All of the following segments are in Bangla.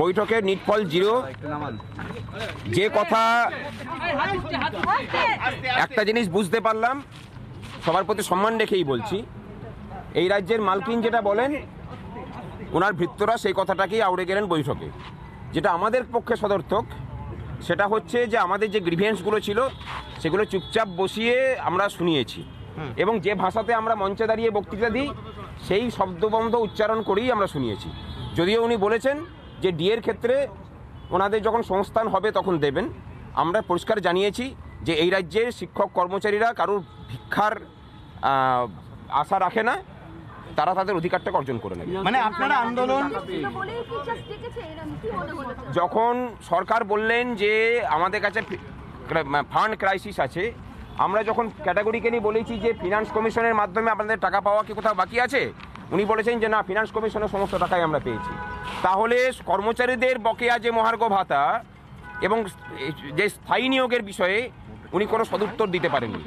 বৈঠকে নিটফল জিরো যে কথা একটা জিনিস বুঝতে পারলাম সবার প্রতি সম্মান রেখেই বলছি এই রাজ্যের মালকিন যেটা বলেন ওনার ভৃত্তরা সেই কথাটাকেই আউড়ে গেলেন বৈঠকে যেটা আমাদের পক্ষে সদর্থক সেটা হচ্ছে যে আমাদের যে গ্রিভেন্সগুলো ছিল সেগুলো চুপচাপ বসিয়ে আমরা শুনিয়েছি এবং যে ভাষাতে আমরা মঞ্চে দাঁড়িয়ে বক্তৃতা দিই সেই শব্দবন্ধ উচ্চারণ করেই আমরা শুনিয়েছি যদিও উনি বলেছেন যে ডিএর ক্ষেত্রে ওনাদের যখন সংস্থান হবে তখন দেবেন আমরা পরিষ্কার জানিয়েছি যে এই রাজ্যের শিক্ষক কর্মচারীরা কারোর ভিক্ষার আশা রাখে না তারা তাদের অধিকারটা অর্জন করে নেবে মানে আপনারা আন্দোলন যখন সরকার বললেন যে আমাদের কাছে ফান্ড ক্রাইসিস আছে আমরা যখন ক্যাটাগরিকে নিয়ে বলেছি যে ফিনান্স কমিশনের মাধ্যমে আপনাদের টাকা পাওয়া কি কোথাও বাকি আছে উনি বলেছেন যে না ফিনান্স কমিশনের সমস্ত টাকাই আমরা পেয়েছি তাহলে কর্মচারীদের বকেয়া যে মহার্ঘ ভাতা এবং যে স্থায়ী নিয়োগের বিষয়ে উনি কোনো সদুত্তর দিতে পারেননি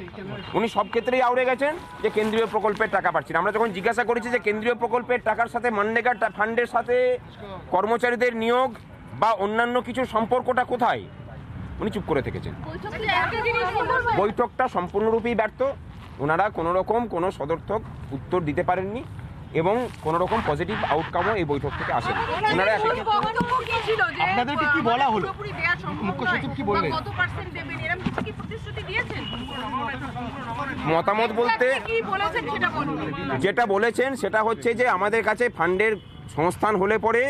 উনি সব ক্ষেত্রেই আউড়ে গেছেন যে কেন্দ্রীয় প্রকল্পের টাকা পাচ্ছেন আমরা যখন জিজ্ঞাসা করেছি যে কেন্দ্রীয় প্রকল্পের টাকার সাথে মান্ডেগার ফান্ডের সাথে কর্মচারীদের নিয়োগ বা অন্যান্য কিছু সম্পর্কটা কোথায় উনি চুপ করে থেকেছেন বৈঠকটা সম্পূর্ণরূপেই ব্যর্থ ওনারা কোনো রকম কোনো সদর্থক উত্তর দিতে পারেননি এবং কোনো রকম পজিটিভ আউটকামও এই বৈঠক থেকে আসে আপনাদেরকে কি বলা হলো মুখ্য সচিব কি বললেন মতামত বলতে যেটা বলেছেন সেটা হচ্ছে যে আমাদের কাছে ফান্ডের সংস্থান হলে পরে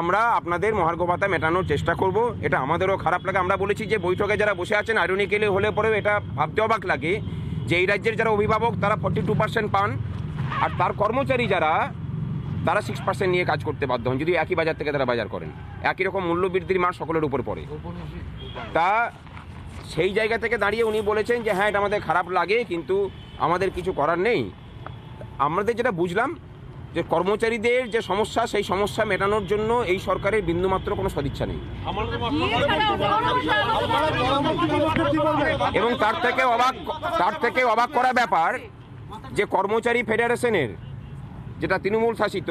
আমরা আপনাদের মহার্ঘ ভাতা মেটানোর চেষ্টা করব এটা আমাদেরও খারাপ লাগে আমরা বলেছি যে বৈঠকে যারা বসে আছেন আইরনিক্যালি হলে পরেও এটা ভাবতে অবাক লাগে যে এই রাজ্যের যারা অভিভাবক তারা ফর্টি টু পার্সেন্ট পান আর তার কর্মচারী যারা তারা সিক্স পার্সেন্ট নিয়ে কাজ করতে বাধ্য হন যদি একই বাজার থেকে তারা বাজার করেন একই রকম মূল্য বৃদ্ধির মান সকলের উপর পড়ে তা সেই জায়গা থেকে দাঁড়িয়ে উনি বলেছেন যে হ্যাঁ এটা আমাদের খারাপ লাগে কিন্তু আমাদের কিছু করার নেই আমাদের যেটা বুঝলাম যে কর্মচারীদের যে সমস্যা সেই সমস্যা মেটানোর জন্য এই সরকারের বিন্দুমাত্র কোনো সদিচ্ছা নেই এবং তার থেকে অবাক তার থেকে অবাক করা ব্যাপার যে কর্মচারী ফেডারেশনের যেটা তৃণমূল শাসিত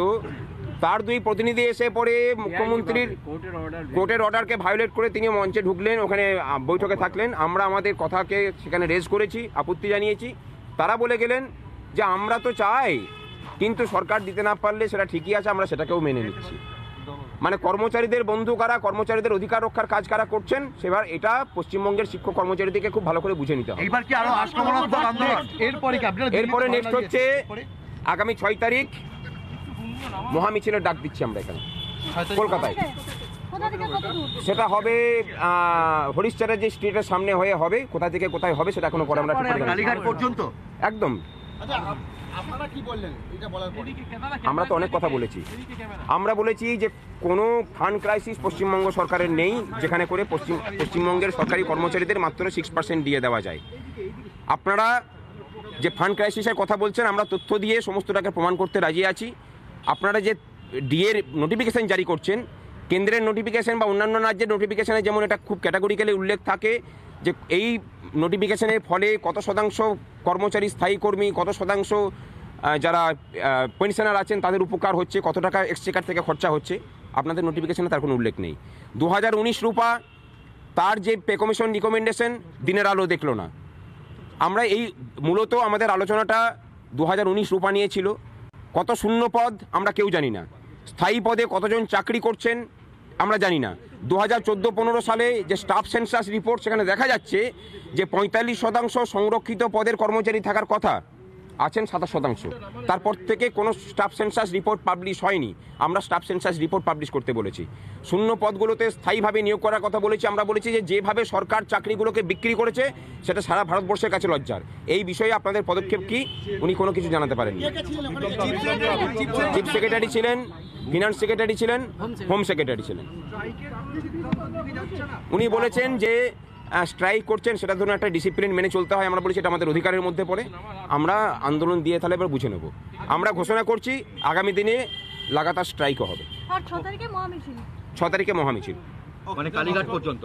তার দুই প্রতিনিধি এসে পরে মুখ্যমন্ত্রীর কোর্টের অর্ডারকে ভায়োলেট করে তিনি মঞ্চে ঢুকলেন ওখানে বৈঠকে থাকলেন আমরা আমাদের কথাকে সেখানে রেজ করেছি আপত্তি জানিয়েছি তারা বলে গেলেন যে আমরা তো চাই কিন্তু সরকার দিতে না পারলে সেটা ঠিকই আছে আমরা সেটাকেও মেনে নিচ্ছি মানে কর্মচারীদের বন্ধু কারা কর্মচারীদের অধিকার রক্ষার কাজ কারা করছেন সেবার এটা পশ্চিমবঙ্গের শিক্ষক কর্মচারীদেরকে খুব ভালো করে বুঝে নিতে হবে এরপরে নেক্সট হচ্ছে আগামী ছয় তারিখ মহামিছিলের ডাক দিচ্ছি আমরা এখানে কলকাতায় সেটা হবে হরিশ্চরের যে স্ট্রিটের সামনে হয়ে হবে কোথা থেকে কোথায় হবে সেটা এখনো পরে আমরা পর্যন্ত একদম আচ্ছা, আমরা তো অনেক কথা বলেছি আমরা বলেছি যে কোনো ফান্ড ক্রাইসিস পশ্চিমবঙ্গ সরকারের নেই যেখানে করে পশ্চিম পশ্চিমবঙ্গের সরকারি কর্মচারীদের মাত্র সিক্স পার্সেন্ট দিয়ে দেওয়া যায় আপনারা যে ফান্ড ক্রাইসিসের কথা বলছেন আমরা তথ্য দিয়ে সমস্তটাকে প্রমাণ করতে রাজি আছি আপনারা যে ডিএর নোটিফিকেশান জারি করছেন কেন্দ্রের নোটিফিকেশান বা অন্যান্য রাজ্যের নোটিফিকেশানে যেমন এটা খুব ক্যাটাগরিক্যালি উল্লেখ থাকে যে এই নোটিফিকেশানের ফলে কত শতাংশ কর্মচারী স্থায়ী কর্মী কত শতাংশ যারা পেনশনার আছেন তাদের উপকার হচ্ছে কত টাকা এক্সচেকার থেকে খরচা হচ্ছে আপনাদের নোটিফিকেশানে তার কোনো উল্লেখ নেই দু রূপা তার যে পে কমিশন রিকমেন্ডেশন দিনের আলো দেখলো না আমরা এই মূলত আমাদের আলোচনাটা দু হাজার উনিশ রূপা নিয়েছিল কত শূন্য পদ আমরা কেউ জানি না স্থায়ী পদে কতজন চাকরি করছেন আমরা জানি না দু হাজার চোদ্দো পনেরো সালে যে স্টাফ সেন্সাস রিপোর্ট সেখানে দেখা যাচ্ছে যে পঁয়তাল্লিশ শতাংশ সংরক্ষিত পদের কর্মচারী থাকার কথা আছেন সাতাশ শতাংশ তারপর থেকে কোনো স্টাফ সেন্সাস রিপোর্ট পাবলিশ হয়নি আমরা স্টাফ সেন্সাস রিপোর্ট পাবলিশ করতে বলেছি শূন্য পদগুলোতে স্থায়ীভাবে নিয়োগ করার কথা বলেছি আমরা বলেছি যে যেভাবে সরকার চাকরিগুলোকে বিক্রি করেছে সেটা সারা ভারতবর্ষের কাছে লজ্জার এই বিষয়ে আপনাদের পদক্ষেপ কি উনি কোনো কিছু জানাতে পারেন চিফ সেক্রেটারি ছিলেন ফিনান্স সেক্রেটারি ছিলেন হোম সেক্রেটারি ছিলেন উনি বলেছেন যে স্ট্রাইক করছেন সেটা ধরুন একটা ডিসিপ্লিন মেনে চলতে হয় আমরা বলি সেটা আমাদের অধিকারের মধ্যে পড়ে আমরা আন্দোলন দিয়ে তাহলে এবার বুঝে নেব আমরা ঘোষণা করছি আগামী দিনে লাগাতার স্ট্রাইকও হবে ছ তারিখে মহামিছিল মানে কালীঘাট পর্যন্ত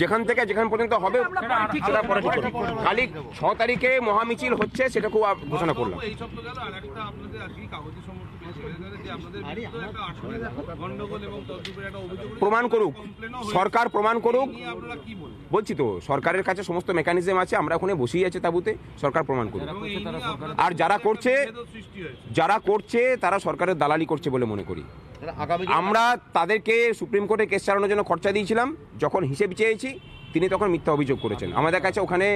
যেখান থেকে যেখান পর্যন্ত হবে খালি ছ তারিখে মহামিছিল হচ্ছে সেটা খুব ঘোষণা করলাম প্রমাণ করুক সরকার প্রমাণ করুক বলছি তো সরকারের কাছে সমস্ত মেকানিজম আছে আমরা ওখানে বসেই আছে তাবুতে সরকার প্রমাণ করুক আর যারা করছে যারা করছে তারা সরকারের দালালি করছে বলে মনে করি আমরা তাদেরকে সুপ্রিম কোর্টে কেস চালানোর জন্য খরচা দিয়েছিলাম যখন হিসেব চেয়েছি তিনি তখন মিথ্যা অভিযোগ করেছেন আমাদের কাছে ওখানে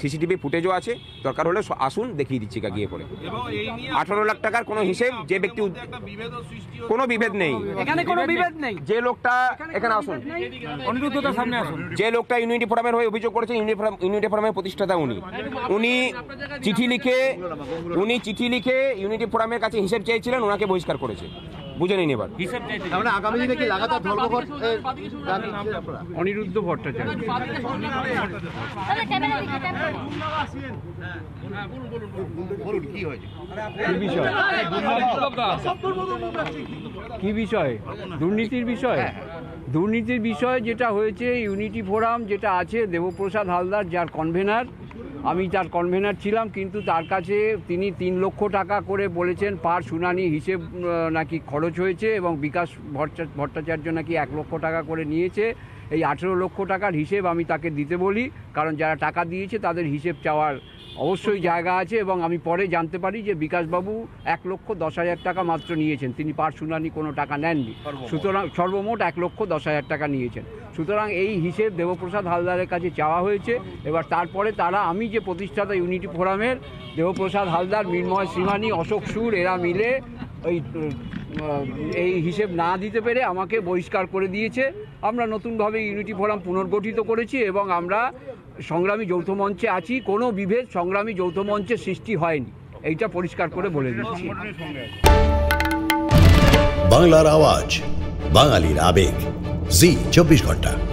সিসিটিভি ফুটেজও আছে দরকার হলে আসুন দেখিয়ে দিচ্ছি গা গিয়ে পরে আঠারো লাখ টাকার কোনো হিসেব যে ব্যক্তি কোনো বিভেদ নেই এখানে কোনো বিভেদ নেই যে লোকটা এখানে আসুন যে লোকটা ইউনিটি ফোরামের হয়ে অভিযোগ করেছে ইউনিটি ফোরামের প্রতিষ্ঠাতা উনি উনি চিঠি লিখে উনি চিঠি লিখে ইউনিটি ফোরামের কাছে হিসেব চেয়েছিলেন ওনাকে বহিষ্কার করেছে বুঝে নিন এবার আমরা আগামী দিনে কি লাগাতার ধর্মঘট অনিরুদ্ধ ভট্টাচার্য বলুন কি হয়েছে কি বিষয় দুর্নীতির বিষয় হ্যাঁ, হ্যাঁ। দুর্নীতির বিষয় যেটা হয়েছে ইউনিটি ফোরাম যেটা আছে দেবপ্রসাদ হালদার যার কনভেনার আমি তার কনভেনার ছিলাম কিন্তু তার কাছে তিনি তিন লক্ষ টাকা করে বলেছেন পার শুনানি হিসেব নাকি খরচ হয়েছে এবং বিকাশ ভট্টাচার্য নাকি এক লক্ষ টাকা করে নিয়েছে এই আঠেরো লক্ষ টাকার হিসেব আমি তাকে দিতে বলি কারণ যারা টাকা দিয়েছে তাদের হিসেব চাওয়ার অবশ্যই জায়গা আছে এবং আমি পরে জানতে পারি যে বিকাশবাবু এক লক্ষ দশ হাজার টাকা মাত্র নিয়েছেন তিনি পার শুনানি কোনো টাকা নেননি সুতরাং সর্বমোট এক লক্ষ দশ হাজার টাকা নিয়েছেন সুতরাং এই হিসেব দেবপ্রসাদ হালদারের কাছে চাওয়া হয়েছে এবার তারপরে তারা আমি যে প্রতিষ্ঠাতা ইউনিটি ফোরামের দেবপ্রসাদ হালদার মৃন্ময় সিমানি অশোক সুর এরা মিলে ওই এই হিসেব না দিতে পেরে আমাকে বহিষ্কার করে দিয়েছে আমরা নতুনভাবে ইউনিটি ফোরাম পুনর্গঠিত করেছি এবং আমরা সংগ্রামী যৌথ মঞ্চে আছি কোনো বিভেদ সংগ্রামী যৌথ মঞ্চে সৃষ্টি হয়নি এইটা পরিষ্কার করে বলে দিচ্ছি বাংলার আওয়াজ বাঙালির আবেগ জি চব্বিশ ঘন্টা